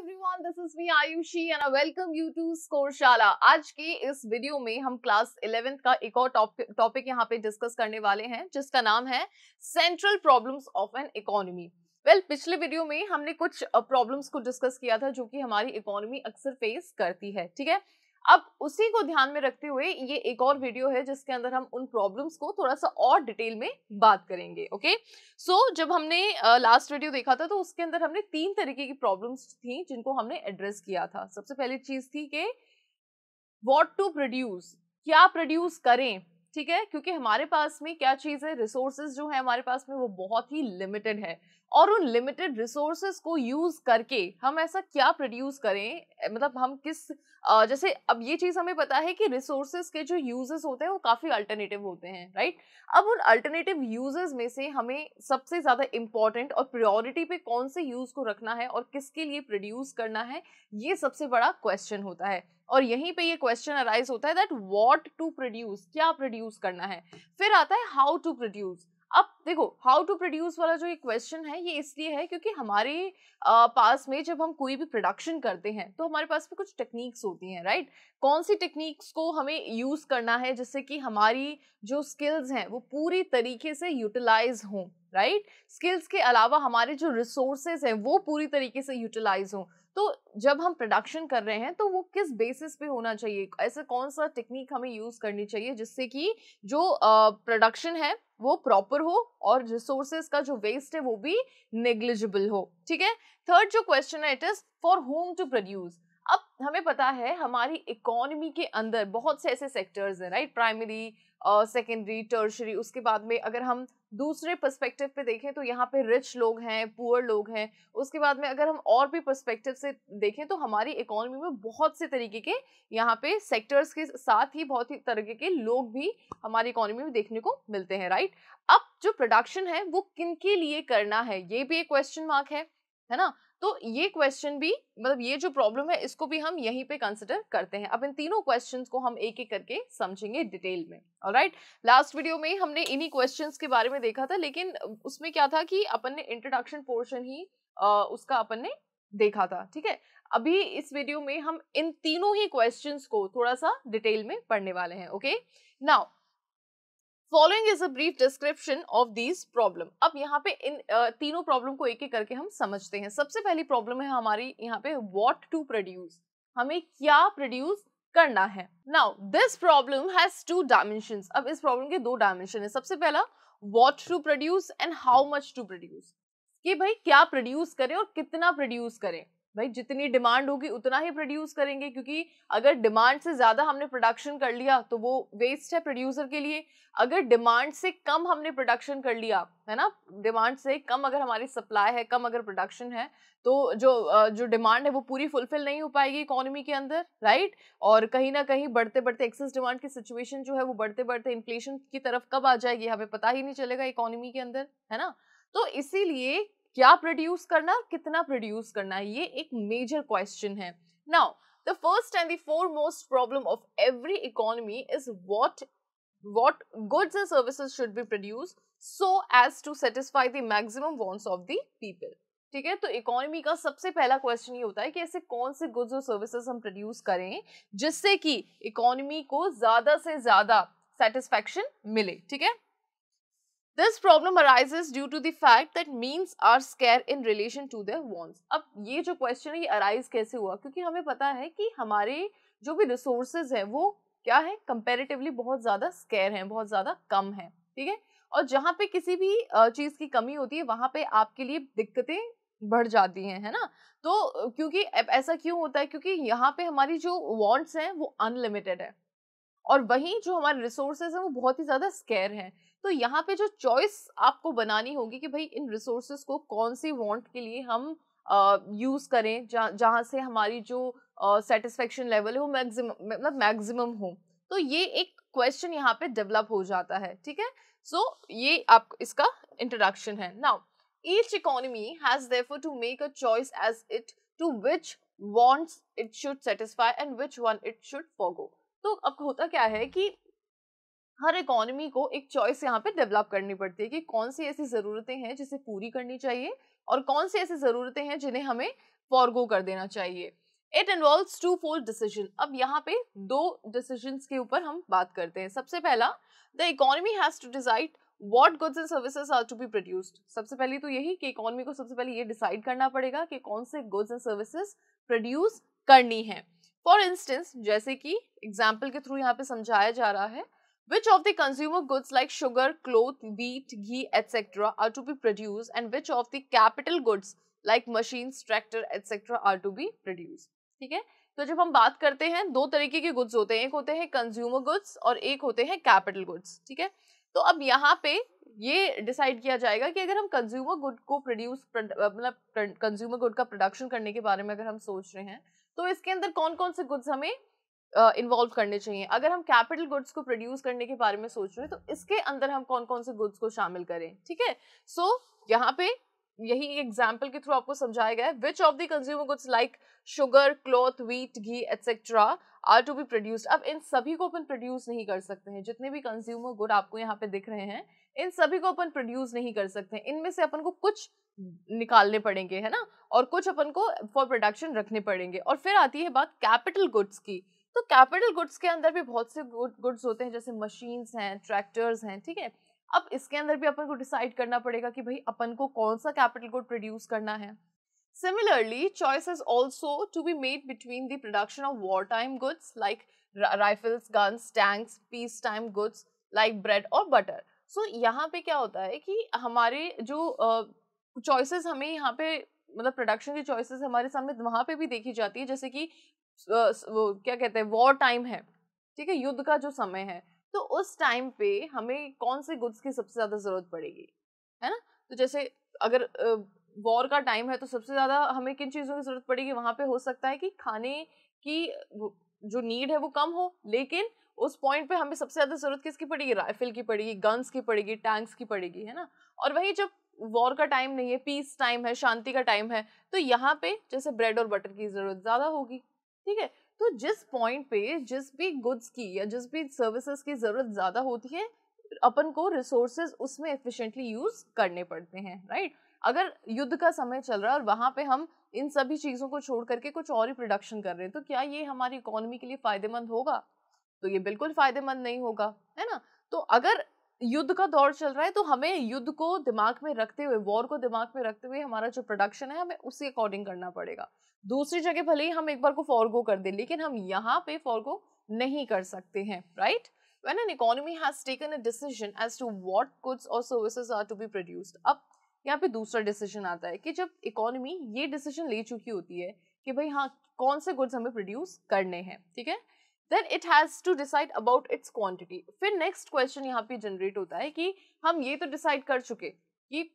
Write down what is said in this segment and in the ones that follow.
Everyone this is me Ayushi and I welcome you to Scoreshala आज के इस वीडियो में हम क्लास इलेवेंथ का एक और टॉपिक यहाँ पे डिस्कस करने वाले हैं जिसका नाम है central problems of an economy well पिछले वीडियो में हमने कुछ प्रॉब्लम्स को डिस्कस किया था जो कि हमारी इकोनॉमी अक्सर फेस करती है ठीक है अब उसी को ध्यान में रखते हुए ये एक और वीडियो है जिसके अंदर हम उन प्रॉब्लम्स को थोड़ा सा और डिटेल में बात करेंगे ओके सो so, जब हमने लास्ट uh, वीडियो देखा था तो उसके अंदर हमने तीन तरीके की प्रॉब्लम्स थी जिनको हमने एड्रेस किया था सबसे पहली चीज थी कि वॉट टू प्रोड्यूस क्या प्रोड्यूस करें ठीक है क्योंकि हमारे पास में क्या चीज़ है रिसोर्सेज जो है हमारे पास में वो बहुत ही लिमिटेड है और उन लिमिटेड रिसोर्सेज को यूज करके हम ऐसा क्या प्रोड्यूस करें मतलब हम किस जैसे अब ये चीज हमें पता है कि रिसोर्सेज के जो यूजेस होते हैं वो काफी अल्टरनेटिव होते हैं राइट अब उन अल्टरनेटिव यूजेस में से हमें सबसे ज्यादा इम्पोर्टेंट और प्रायोरिटी पे कौन से यूज को रखना है और किसके लिए प्रोड्यूस करना है ये सबसे बड़ा क्वेश्चन होता है और यहीं पे ये क्वेश्चन अराइज होता है दैट व्हाट टू प्रोड्यूस क्या प्रोड्यूस करना है फिर आता है हाउ टू प्रोड्यूस अब देखो हाउ टू प्रोड्यूस वाला जो ये क्वेश्चन है ये इसलिए है क्योंकि हमारे पास में जब हम कोई भी प्रोडक्शन करते हैं तो हमारे पास में कुछ टेक्निक्स होती हैं राइट कौन सी टेक्निक्स को हमें यूज़ करना है जिससे कि हमारी जो स्किल्स हैं वो पूरी तरीके से यूटिलाइज हों राइट स्किल्स के अलावा हमारे जो रिसोर्सेज हैं वो पूरी तरीके से यूटिलाइज हों तो जब हम प्रोडक्शन कर रहे हैं तो वो किस बेसिस पे होना चाहिए ऐसा कौन सा टेक्निक हमें यूज़ करनी चाहिए जिससे कि जो प्रोडक्शन है वो प्रॉपर हो और रिसोर्सेज का जो वेस्ट है वो भी नेग्लिजिबल हो ठीक है थर्ड जो क्वेश्चन है it is for whom to produce अब हमें पता है हमारी इकोनॉमी के अंदर बहुत से ऐसे सेक्टर्स हैं राइट प्राइमरी सेकेंडरी टर्शरी उसके बाद में अगर हम दूसरे पर्सपेक्टिव पे देखें तो यहाँ पे रिच लोग हैं पुअर लोग हैं उसके बाद में अगर हम और भी पर्सपेक्टिव से देखें तो हमारी इकोनॉमी में बहुत से तरीके के यहाँ पे सेक्टर्स के साथ ही बहुत ही तरीके के लोग भी हमारी इकोनॉमी में देखने को मिलते हैं राइट अब जो प्रोडक्शन है वो किन के लिए करना है ये भी एक क्वेश्चन मार्क है है ना तो ये क्वेश्चन भी मतलब ये जो प्रॉब्लम है इसको भी हम यहीं पे कंसिडर करते हैं अब इन तीनों क्वेश्चंस को हम एक एक करके समझेंगे डिटेल में और राइट लास्ट वीडियो में हमने इन्हीं क्वेश्चंस के बारे में देखा था लेकिन उसमें क्या था कि अपन ने इंट्रोडक्शन पोर्शन ही आ, उसका अपन ने देखा था ठीक है अभी इस वीडियो में हम इन तीनों ही क्वेश्चन को थोड़ा सा डिटेल में पढ़ने वाले हैं okay now following is a brief description of these problem अब यहाँ पे इन तीनों प्रॉब्लम को एक एक करके हम समझते हैं सबसे पहली प्रॉब्लम है हमारी यहाँ पे वॉट टू प्रोड्यूस हमें क्या प्रोड्यूस करना है now this problem has two dimension अब इस प्रॉब्लम के दो डायमेंशन है सबसे पहला what to produce and how much to produce कि भाई क्या प्रोड्यूस करें और कितना प्रोड्यूस करें भाई जितनी डिमांड होगी उतना ही प्रोड्यूस करेंगे क्योंकि अगर डिमांड से ज़्यादा हमने प्रोडक्शन कर लिया तो वो वेस्ट है प्रोड्यूसर के लिए अगर डिमांड से कम हमने प्रोडक्शन कर लिया है ना डिमांड से कम अगर हमारी सप्लाई है कम अगर प्रोडक्शन है तो जो जो डिमांड है वो पूरी फुलफिल नहीं हो पाएगी इकोनॉमी के अंदर राइट और कहीं ना कहीं बढ़ते बढ़ते एक्सेस डिमांड की सिचुएशन जो है वो बढ़ते बढ़ते इन्फ्लेशन की तरफ कब आ जाएगी हमें पता ही नहीं चलेगा इकोनॉमी के अंदर है ना तो इसीलिए क्या प्रोड्यूस करना और कितना प्रोड्यूस करना ये एक मेजर क्वेश्चन है now the first and the most problem of every economy is what what goods and services should be produced so as to satisfy the maximum wants of the people ठीक है तो economy का सबसे पहला question ये होता है कि ऐसे कौन से गुड्स और सर्विसेज हम प्रोड्यूस करें जिससे कि इकोनॉमी को ज्यादा से ज्यादा सेटिस्फेक्शन मिले ठीक है this problem arises due to the fact that means are scarce in relation to their wants अब ये जो क्वेश्चन है ये अराइज कैसे हुआ क्योंकि हमें पता है कि हमारे जो भी रिसोर्सेज हैं वो क्या है कंपेरेटिवली बहुत ज़्यादा स्केयर हैं बहुत ज़्यादा कम हैं ठीक है और जहाँ पे किसी भी चीज़ की कमी होती है वहाँ पे आपके लिए दिक्कतें बढ़ जाती हैं है ना तो क्योंकि ऐसा क्यों होता है क्योंकि यहाँ पे हमारी जो वॉन्ट्स हैं वो अनलिमिटेड है और वहीं जो हमारे रिसोर्सेज हैं वो बहुत ही ज़्यादा स्केयर हैं तो यहाँ पे जो चॉइस आपको बनानी होगी कि भाई इन रिसोर्सेज को कौन से वांट के लिए हम यूज़ uh, करें जहाँ जहाँ से हमारी जो सेटिस्फेक्शन लेवल है वो मैक्सिमम मतलब मैक्सिमम हो तो ये एक क्वेश्चन यहाँ पे डेवलप हो जाता है ठीक है सो so, ये आप इसका इंट्रोडक्शन है now each economy has therefore to make a choice as it to which wants it should satisfy and which one it should forgo तो अब होता क्या है कि हर इकोनॉमी को एक चॉइस यहाँ पे डेवलप करनी पड़ती है कि कौन सी ऐसी ज़रूरतें हैं जिसे पूरी करनी चाहिए और कौन सी ऐसी ज़रूरतें हैं जिन्हें हमें फॉरगो कर देना चाहिए it involve twofold decision अब यहाँ पे दो डिसीजन के ऊपर हम बात करते हैं सबसे पहला the economy has to decide what goods and services are to be produced सबसे पहले तो यही कि इकोनॉमी को सबसे पहले ये डिसाइड करना पड़ेगा कि कौन से गुड्स एंड सर्विसेज प्रोड्यूस करनी है फॉर इंस्टेंस जैसे कि एग्जाम्पल के थ्रू यहाँ पे समझाया जा रहा है Which of the consumer goods like sugar, cloth, wheat, ghee, etc. are to be produced and which of the capital goods like machines, tractor, etc. are to be produced? ठीक है तो जब हम बात करते हैं दो तरीके के गुड्स होते हैं एक होते हैं कंज्यूमर गुड्स और एक होते हैं कैपिटल गुड्स ठीक है तो अब यहाँ पे ये डिसाइड किया जाएगा कि अगर हम कंज्यूमर गुड को प्रोड्यूस मतलब कंज्यूमर गुड का प्रोडक्शन करने के बारे में अगर हम सोच रहे हैं तो इसके अंदर कौन कौन से गुड्स हमें इन्वॉल्व uh, करने चाहिए अगर हम कैपिटल गुड्स को प्रोड्यूस करने के बारे में सोच रहे हैं तो इसके अंदर हम कौन कौन से गुड्स को शामिल करें ठीक है सो यहाँ पे यही एग्जाम्पल के थ्रू आपको समझाया गया है which of the consumer goods like sugar cloth wheat ghee etcetera are to be produced अब इन सभी को अपन प्रोड्यूस नहीं कर सकते हैं जितने भी कंज्यूमर गुड आपको यहाँ पे दिख रहे हैं इन सभी को अपन प्रोड्यूस नहीं कर सकते हैं इनमें से अपन को कुछ निकालने पड़ेंगे है ना और कुछ अपन को फॉर प्रोडक्शन रखने पड़ेंगे और फिर आती है बात कैपिटल गुड्स की तो कैपिटल गुड्स के अंदर भी बहुत से गुड्स होते हैं जैसे मशीन्स हैं ट्रैक्टर्स हैं ठीक है अब इसके अंदर भी अपन को डिसाइड करना पड़ेगा कि भाई अपन को कौन सा कैपिटल गुड प्रोड्यूस करना है similarly choice is also to be made between the production of war time goods like rifles guns tanks peace time goods like bread और बटर सो यहाँ पे क्या होता है कि हमारे जो uh, हमें यहाँ पे मतलब प्रोडक्शन की चॉइसेस हमारे सामने वहाँ पे भी देखी जाती है जैसे कि वो क्या कहते हैं वॉर टाइम है ठीक है युद्ध का जो समय है तो उस टाइम पे हमें कौन से गुड्स की सबसे ज़्यादा ज़रूरत पड़ेगी है ना तो जैसे अगर वॉर का टाइम है तो सबसे ज़्यादा हमें किन चीज़ों की ज़रूरत पड़ेगी वहाँ पे हो सकता है कि खाने की जो नीड है वो कम हो लेकिन उस पॉइंट पे हमें सबसे ज़्यादा ज़रूरत किसकी पड़ेगी राइफल की पड़ेगी गन्स की पड़ेगी टैंक्स की पड़ेगी है ना और वही जब वॉर का टाइम नहीं है पीस टाइम है शांति का टाइम है तो यहाँ पे जैसे ब्रेड और बटर की ज़रूरत ज़्यादा होगी ठीक है तो जिस पॉइंट पे जिस भी गुड्स की या जिस भी सर्विसेज की ज़रूरत ज़्यादा होती है अपन को रिसोर्सेज उसमें एफिशिएंटली यूज़ करने पड़ते हैं राइट अगर युद्ध का समय चल रहा है और वहां पे हम इन सभी चीज़ों को छोड़ करके कुछ और ही प्रोडक्शन कर रहे हैं तो क्या ये हमारी इकोनॉमी के लिए फ़ायदेमंद होगा तो ये बिल्कुल फ़ायदेमंद नहीं होगा है ना तो अगर युद्ध का दौर चल रहा है तो हमें युद्ध को दिमाग में रखते हुए वॉर को दिमाग में रखते हुए हमारा जो प्रोडक्शन है हमें उसी अकॉर्डिंग करना पड़ेगा दूसरी जगह भले ही हम एक बार को फॉरगो कर दें लेकिन हम यहाँ पे फॉरगो नहीं कर सकते हैं right when an economy has taken a decision as to what goods और services are to be produced अब यहाँ पे दूसरा डिसीजन आता है कि जब इकोनॉमी ये डिसीजन ले चुकी होती है कि भाई हाँ कौन से गुड्स हमें प्रोड्यूस करने हैं ठीक है then it has to decide about its quantity फिर नेक्स्ट क्वेश्चन यहाँ पे जनरेट होता है कि हम ये तो डिसाइड कर चुके कि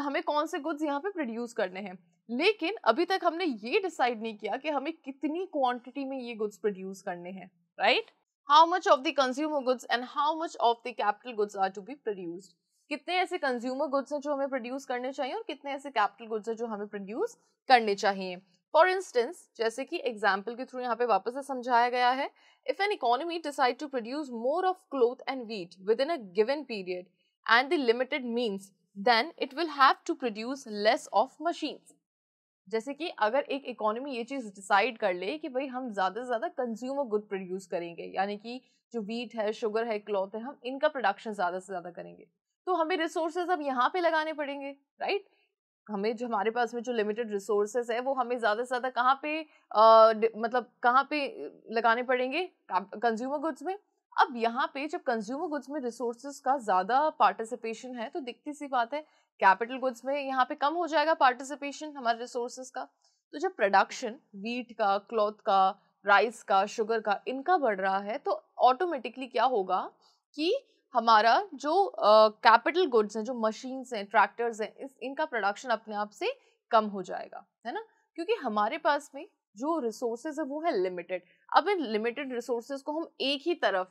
हमें कौन से गुड्स यहाँ पे प्रोड्यूस करने हैं लेकिन अभी तक हमने ये डिसाइड नहीं किया कि हमें कितनी क्वांटिटी में ये गुड्स प्रोड्यूस करने हैं right how much of the consumer goods and how much of the capital goods are to be produced कितने ऐसे कंज्यूमर गुड्स हैं जो हमें प्रोड्यूस करने चाहिए और कितने ऐसे कैपिटल गुड्स हैं जो हमें प्रोड्यूस करने चाहिए फॉर इंस्टेंस जैसे कि एग्जाम्पल के थ्रू यहाँ पे वापस से समझाया गया है if an economy decide to produce more of cloth and wheat within a given period and the limited means then it will have to produce less of machines जैसे कि अगर एक इकोनॉमी ये चीज़ डिसाइड कर ले कि भाई हम ज़्यादा से ज़्यादा कंज्यूमर गुड प्रोड्यूस करेंगे यानी कि जो वीट है शुगर है क्लॉथ है हम इनका प्रोडक्शन ज़्यादा से ज़्यादा करेंगे तो हमें रिसोर्सेज अब यहाँ पे लगाने पड़ेंगे राइट right? हमें जो हमारे पास में जो लिमिटेड रिसोर्सेज है वो हमें ज़्यादा से ज़्यादा कहाँ पे आ, मतलब कहाँ पे लगाने पड़ेंगे कंज्यूमर गुड्स में अब यहाँ पे जब कंज्यूमर गुड्स में रिसोर्सेज का ज़्यादा पार्टिसिपेशन है तो दिखती सी बात है कैपिटल गुड्स में यहाँ पे कम हो जाएगा पार्टिसिपेशन हमारे रिसोर्सेज का तो जब प्रोडक्शन वीट का क्लॉथ का राइस का शुगर का इनका बढ़ रहा है तो ऑटोमेटिकली क्या होगा कि हमारा जो कैपिटल गुड्स हैं जो मशीन्स हैं ट्रैक्टर्स हैं इस इनका प्रोडक्शन अपने आप से कम हो जाएगा है ना क्योंकि हमारे पास में जो रिसोर्सेज है वो है लिमिटेड अब इन लिमिटेड रिसोर्सेज को हम एक ही तरफ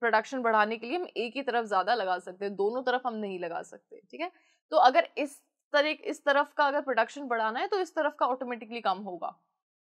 प्रोडक्शन बढ़ाने के लिए हम एक ही तरफ ज़्यादा लगा सकते हैं दोनों तरफ हम नहीं लगा सकते ठीक है तो अगर इस तरह इस तरफ का अगर प्रोडक्शन बढ़ाना है तो इस तरफ का ऑटोमेटिकली कम होगा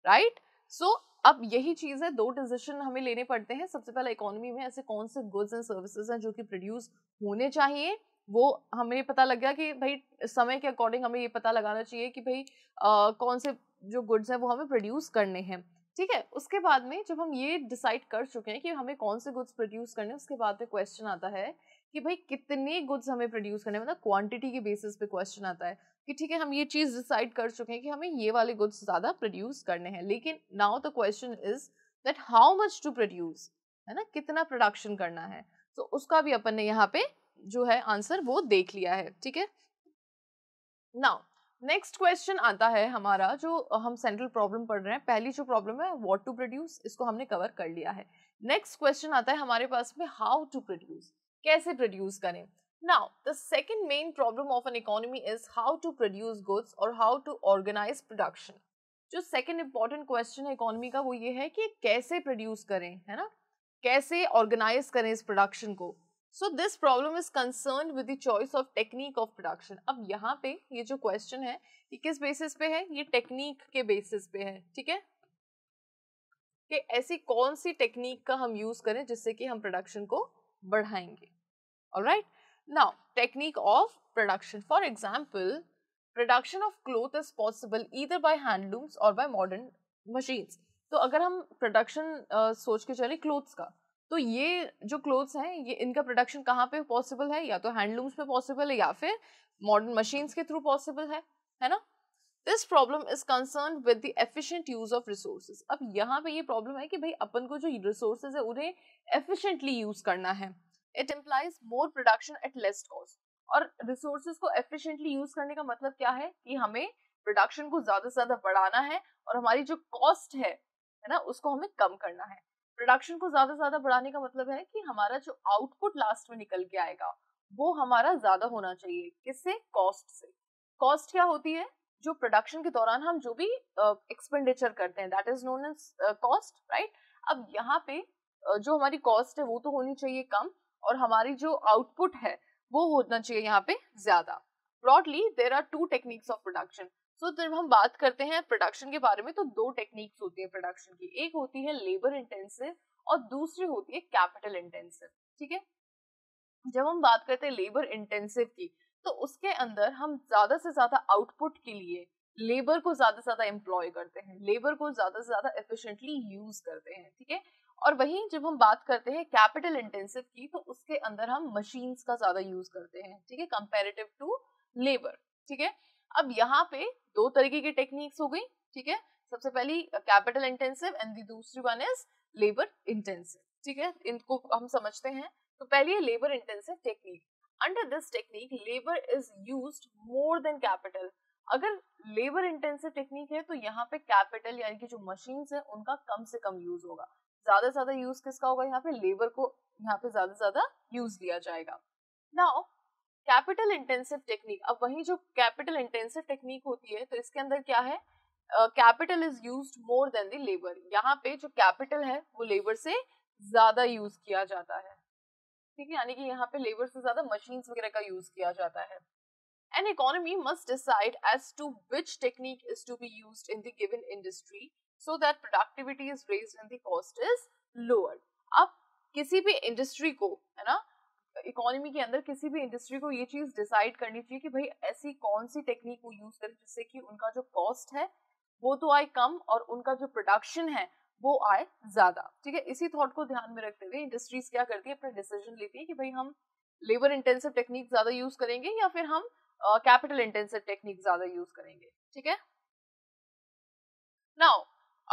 राइट सो अब यही चीज़ है दो डिसीजन हमें लेने पड़ते हैं सबसे पहला इकोनॉमी में ऐसे कौन से गुड्स एंड सर्विसेज हैं जो कि प्रोड्यूस होने चाहिए वो हमें पता लग गया कि भाई समय के अकॉर्डिंग हमें ये पता लगाना चाहिए कि भाई आ, कौन से जो गुड्स हैं वो हमें प्रोड्यूस करने हैं ठीक है उसके बाद में जब हम ये डिसाइड कर चुके हैं कि हमें कौन से गुड्स प्रोड्यूस करने हैं उसके बाद में क्वेश्चन आता है कि भाई कितने गुड्स हमें प्रोड्यूस करने मतलब क्वांटिटी के बेसिस पे क्वेश्चन आता है कि ठीक है हम ये चीज़ डिसाइड कर चुके हैं कि हमें ये वाले गुड्स ज़्यादा प्रोड्यूस करने हैं लेकिन now the question is that how much to produce है ना कितना प्रोडक्शन करना है तो so, उसका भी अपन ने यहाँ पे जो है आंसर वो देख लिया है ठीक है नाउ नेक्स्ट क्वेश्चन आता है हमारा जो हम सेंट्रल प्रॉब्लम पढ़ रहे हैं पहली जो प्रॉब्लम है व्हाट टू प्रोड्यूस इसको हमने कवर कर लिया है नेक्स्ट क्वेश्चन आता है हमारे पास में हाउ टू प्रोड्यूस कैसे प्रोड्यूस करें now the second main problem of an economy is how to produce goods और हाउ टू ऑर्गेनाइज प्रोडक्शन जो सेकेंड इंपॉर्टेंट क्वेश्चन है इकोनॉमी का वो ये है कि कैसे प्रोड्यूस करें है ना कैसे ऑर्गेनाइज करें इस प्रोडक्शन को so this problem is concern with the choice of technique of production अब यहाँ पे ये जो क्वेश्चन है ये किस बेसिस पे है ये टेक्निक के बेसिस पे है ठीक है कि ऐसी कौन सी टेक्निक का हम यूज करें जिससे कि हम प्रोडक्शन को बढ़ाएंगे alright now technique of production for example production of cloth is possible either by handlooms और बाय मॉडर्न मशीन्स तो अगर हम प्रोडक्शन uh, सोच के चले क्लोथ्स का तो ये जो क्लोथ्स हैं ये इनका प्रोडक्शन कहाँ पे पॉसिबल है या तो हैंडलूम्स पे पॉसिबल है या फिर मॉडर्न मशीन्स के थ्रू पॉसिबल है है ना this problem is concern with the efficient use of resources अब यहाँ पे ये प्रॉब्लम है कि भाई अपन को जो रिसोर्सेज है उन्हें एफिशिएंटली यूज करना है it implies more production at less cost और रिसोर्सेज को एफिशिएंटली यूज करने का मतलब क्या है कि हमें प्रोडक्शन को ज्यादा से ज्यादा बढ़ाना है और हमारी जो कॉस्ट है है ना उसको हमें कम करना है प्रोडक्शन को ज्यादा ज्यादा बढ़ाने का मतलब है कि हमारा जो आउटपुट लास्ट में निकल के आएगा वो हमारा ज्यादा होना चाहिए किससे कॉस्ट से कॉस्ट क्या होती है जो प्रोडक्शन के दौरान हम जो भी एक्सपेंडिचर uh, करते हैं that is known as cost right अब यहाँ पे uh, जो हमारी कॉस्ट है वो तो होनी चाहिए कम और हमारी जो आउटपुट है वो होना चाहिए यहाँ पे ज्यादा broadly there are two techniques of production तो जब हम बात करते हैं प्रोडक्शन के बारे में तो दो टेक्निक्स होती है प्रोडक्शन की एक होती है लेबर इंटेंसिव और दूसरी होती है कैपिटल इंटेंसिव ठीक है जब हम बात करते हैं लेबर इंटेंसिव की तो उसके अंदर हम ज्यादा से ज्यादा आउटपुट के लिए लेबर को ज्यादा से ज्यादा एम्प्लॉय करते हैं लेबर को ज्यादा से ज्यादा एफिशिएंटली यूज करते हैं ठीक है और वहीं जब हम बात करते हैं कैपिटल इंटेंसिव की तो उसके अंदर हम मशीन्स का ज्यादा यूज करते हैं ठीक है कंपेरेटिव टू लेबर ठीक है अब यहाँ पे दो तरीके की टेक्निक्स हो गई ठीक है सबसे पहली कैपिटल इंटेंसिव एंड दूसरी वन इज लेबर इंटेंसिव ठीक है इनको हम समझते हैं तो पहली है labour intensive technique under this technique labour is use more than capital अगर लेबर इंटेंसिव टेक्निक है तो यहाँ पे कैपिटल यानी कि जो मशीन है उनका कम से कम यूज होगा ज्यादा से ज्यादा यूज किसका होगा यहाँ पे लेबर को यहाँ पे ज्यादा से ज्यादा यूज लिया जाएगा नाउ कैपिटल इंटेंसिव टेक्निक अब वही जो कैपिटल इंटेंसिव टेक्निक होती है तो इसके अंदर क्या है capital is use more than the labour यहाँ पे जो कैपिटल है वो लेबर से ज्यादा यूज किया जाता है ठीक है यानी कि यहाँ पे लेबर से ज्यादा मशीन वगैरह का यूज किया जाता है an economy must decide as to which technique is to be use in the given industry so that productivity is raised and the cost is अब किसी भी इंडस्ट्री को है ना इकोनॉमी के अंदर किसी भी इंडस्ट्री को ये चीज डिसाइड करनी चाहिए कि भाई ऐसी कौन सी टेक्निक वो यूज करें जिससे कि उनका जो कॉस्ट है वो तो आए कम और उनका जो प्रोडक्शन है वो आए ज्यादा ठीक है इसी थॉट को ध्यान में रखते हुए इंडस्ट्रीज क्या करती है अपना डिसीजन लेती है कि भाई हम लेबर इंटेंसिव टेक्निक ज्यादा यूज करेंगे या फिर हम कैपिटल इंटेंसिव टेक्निक ज्यादा यूज करेंगे ठीक है नाउ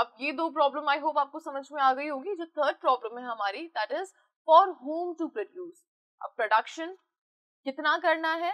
अब ये दो प्रॉब्लम आई होप आपको समझ में आ गई होगी जो थर्ड प्रॉब्लम है हमारी that is for whom to produce अब प्रोडक्शन कितना करना है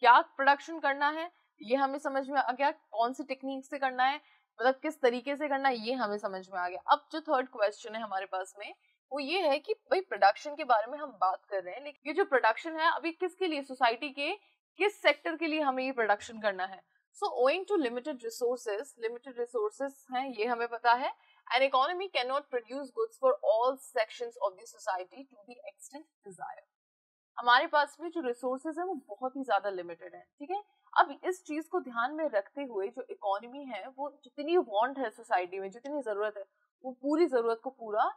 क्या प्रोडक्शन करना है ये हमें समझ में आ गया कौन सी टेक्निक से करना है मतलब किस तरीके से करना है ये हमें समझ में आ गया अब जो थर्ड क्वेश्चन है हमारे पास में वो ये है कि भाई प्रोडक्शन के बारे में हम बात कर रहे हैं लेकिन ये जो प्रोडक्शन है अभी किसके लिए सोसाइटी के किस सेक्टर के लिए हमें ये प्रोडक्शन करना है so owing to limited resources limited resources हैं ये हमें पता है an economy can not produce goods for all sections of the society to the extent desire हमारे पास में जो रिसोर्सेज है वो बहुत ही ज्यादा लिमिटेड है ठीक है अब इस चीज को ध्यान में रखते हुए जो इकोनॉमी है वो जितनी वांट है सोसाइटी में जितनी जरूरत है वो पूरी जरूरत को पूरा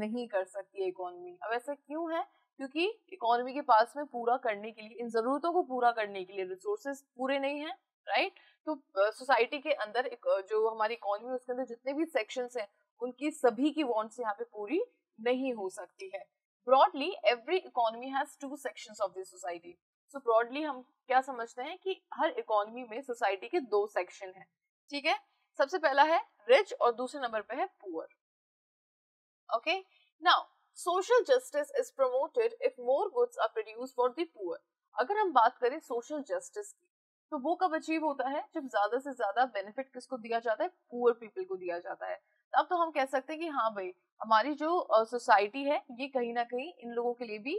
नहीं कर सकती है इकोनॉमी अब ऐसा क्यों है क्योंकि इकोनॉमी के पास में पूरा करने के लिए इन जरूरतों को पूरा करने के लिए रिसोर्सेज पूरे नहीं है राइट तो सोसाइटी के अंदर जो हमारी इकोनॉमी उसके अंदर जितने भी सेक्शन है उनकी सभी की वॉन्ट्स यहाँ पे पूरी नहीं हो सकती है broadly every economy has two sections of this society so broadly हम क्या समझते हैं कि हर इकोनॉमी में सोसाइटी के दो सेक्शन हैं ठीक है सबसे पहला है रिच और दूसरे नंबर पे है poor okay now social justice is promoted if more goods are produce for the poor अगर हम बात करें सोशल जस्टिस की तो वो कब अचीव होता है जब ज्यादा से ज्यादा बेनिफिट किसको दिया जाता है पुअर पीपल को दिया जाता है तब तो हम कह सकते हैं कि हाँ भाई हमारी जो सोसाइटी है ये कहीं ना कहीं इन लोगों के लिए भी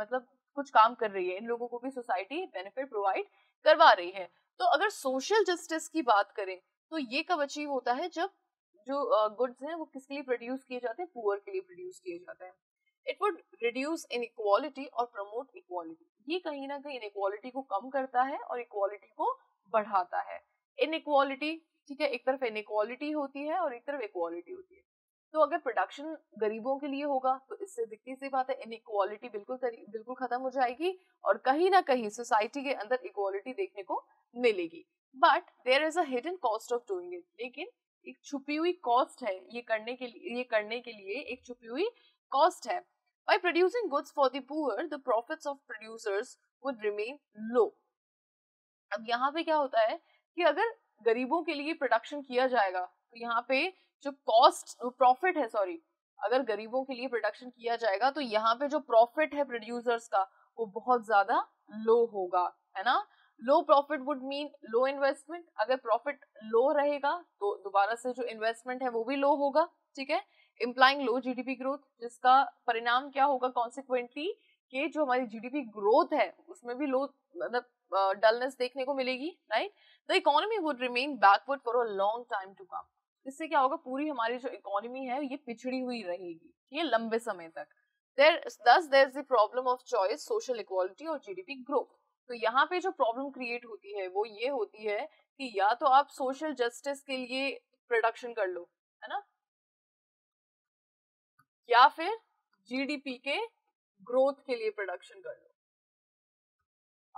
मतलब कुछ काम कर रही है इन लोगों को भी सोसाइटी बेनिफिट प्रोवाइड करवा रही है तो अगर सोशल जस्टिस की बात करें तो ये कब अचीव होता है जब जो गुड्स हैं वो किसके लिए प्रोड्यूस किए जाते हैं पुअर के लिए प्रोड्यूस किए जाते हैं it would reduce inequality और प्रमोट इक्वालिटी ये कहीं ना कहीं इन को कम करता है और इक्वालिटी को बढ़ाता है इन ठीक है एक तरफ इनक्वालिटी होती है और एक तरफ इक्वालिटी होती है तो अगर प्रोडक्शन गरीबों के लिए होगा तो इससे दिखती सी बात है इनक्वालिटी बिल्कुल बिल्कुल खत्म हो जाएगी और कहीं ना कहीं सोसाइटी के अंदर इक्वालिटी देखने को मिलेगी but there is hidden cost of doing it लेकिन एक छुपी हुई कॉस्ट है ये करने के लिए ये करने के लिए एक छुपी हुई कॉस्ट है by producing goods for the poor the profit of producers would remain low अब यहाँ पे क्या होता है कि अगर गरीबों के लिए प्रोडक्शन किया जाएगा तो यहाँ पे जो कॉस्ट प्रॉफिट है सॉरी अगर गरीबों के लिए प्रोडक्शन किया जाएगा तो यहाँ पे जो प्रॉफिट है प्रोड्यूसर्स का वो बहुत ज्यादा लो होगा है ना low profit would mean low investment अगर प्रॉफिट लो रहेगा तो दोबारा से जो इन्वेस्टमेंट है वो भी लो होगा ठीक है इम्प्लाइंग लो जीडीपी ग्रोथ जिसका परिणाम क्या होगा कॉन्सिक्वेंटली कि जो हमारी जीडीपी ग्रोथ है उसमें भी लो मतलब डलनेस देखने को मिलेगी right the economy would remain backward for a long time to come इससे क्या होगा पूरी हमारी जो इकोनॉमी है ये पिछड़ी हुई रहेगी ये लंबे समय तक there thus there the problem of choice social equality और जीडीपी ग्रोथ तो यहाँ पे जो प्रॉब्लम क्रिएट होती है वो ये होती है कि या तो आप सोशल जस्टिस के लिए प्रोडक्शन कर लो है ना या फिर जीडीपी के ग्रोथ के लिए प्रोडक्शन कर लो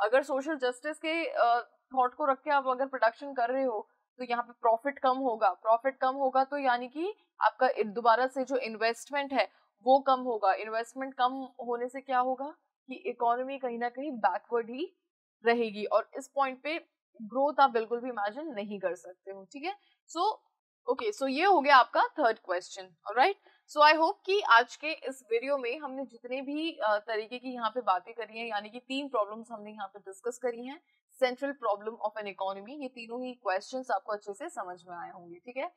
अगर सोशल जस्टिस के थॉट को रख के आप अगर प्रोडक्शन कर रहे हो तो यहाँ पे प्रॉफिट कम होगा प्रॉफिट कम होगा तो यानी कि आपका दोबारा से जो इन्वेस्टमेंट है वो कम होगा इन्वेस्टमेंट कम होने से क्या होगा कि इकोनॉमी कहीं ना कहीं बैकवर्ड ही रहेगी और इस पॉइंट पे ग्रोथ आप बिल्कुल भी इमेजिन नहीं कर सकते हो ठीक है सो ओके सो ये हो गया आपका third question right so I hope कि आज के इस वीडियो में हमने जितने भी तरीके की यहाँ पे बातें करी हैं यानी कि तीन प्रॉब्लम्स हमने यहाँ पे डिस्कस करी हैं central problem of an economy ये तीनों ही क्वेश्चंस आपको अच्छे से समझ में आए होंगे ठीक है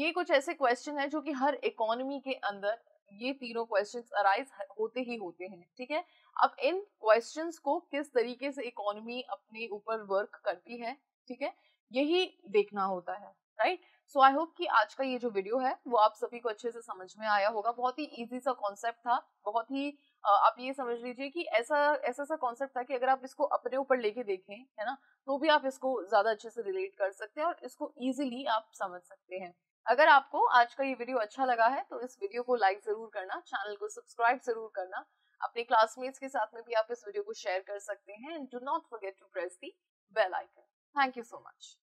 ये कुछ ऐसे क्वेश्चन है जो कि हर इकोनॉमी के अंदर ये तीनों क्वेश्चन अराइज होते ही होते हैं ठीक है अब इन क्वेश्चन को किस तरीके से इकोनॉमी अपने ऊपर वर्क करती है ठीक है यही देखना होता है right right? So I hope कि आज का ये जो वीडियो है वो आप सभी को अच्छे से समझ में आया होगा बहुत ही इजी सा कॉन्सेप्ट था बहुत ही आप ये समझ लीजिए कि ऐसा ऐसा सा कॉन्सेप्ट था कि अगर आप इसको अपने ऊपर लेके देखें है ना तो भी आप इसको ज्यादा अच्छे से रिलेट कर सकते हैं और इसको इजीली आप समझ सकते हैं अगर आपको आज का ये वीडियो अच्छा लगा है तो इस वीडियो को लाइक जरूर करना चैनल को सब्सक्राइब जरूर करना अपने क्लासमेट्स के साथ में भी आप इस वीडियो को शेयर कर सकते हैं and do not forget to press the bell icon thank you so much